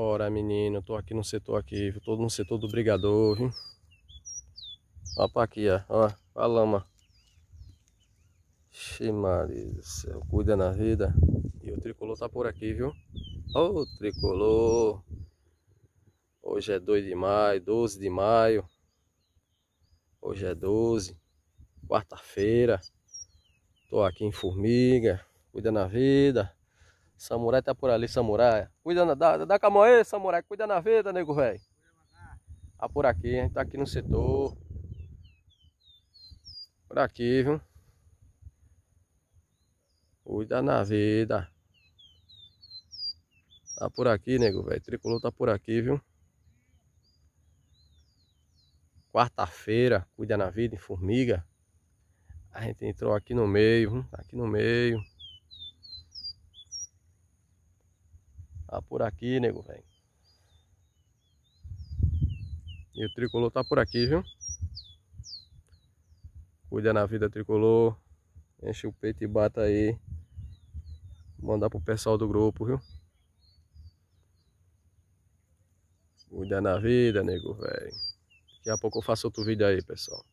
Ora, menino, eu tô aqui no setor aqui, viu? Tô no setor do brigador, viu? Ó pra aqui, ó, ó, a lama. Xi, do céu, cuida na vida. E o tricolor tá por aqui, viu? Ô, oh, tricolor. Hoje é 2 de maio, 12 de maio. Hoje é 12, quarta-feira. Tô aqui em Formiga, cuida na vida. Samurai tá por ali, samurai. Cuida na, com da mão aí, samurai. Cuida na vida, nego velho. Tá por aqui, a gente tá aqui no setor. Por aqui, viu? Cuida na vida. Tá por aqui, nego velho. Tricolor tá por aqui, viu? Quarta-feira, cuida na vida, em formiga. A gente entrou aqui no meio, viu? Tá aqui no meio. Tá por aqui, nego, velho. E o tricolor tá por aqui, viu? Cuida na vida, tricolor. Enche o peito e bata aí. mandar pro pessoal do grupo, viu? Cuida na vida, nego, velho. Daqui a pouco eu faço outro vídeo aí, pessoal.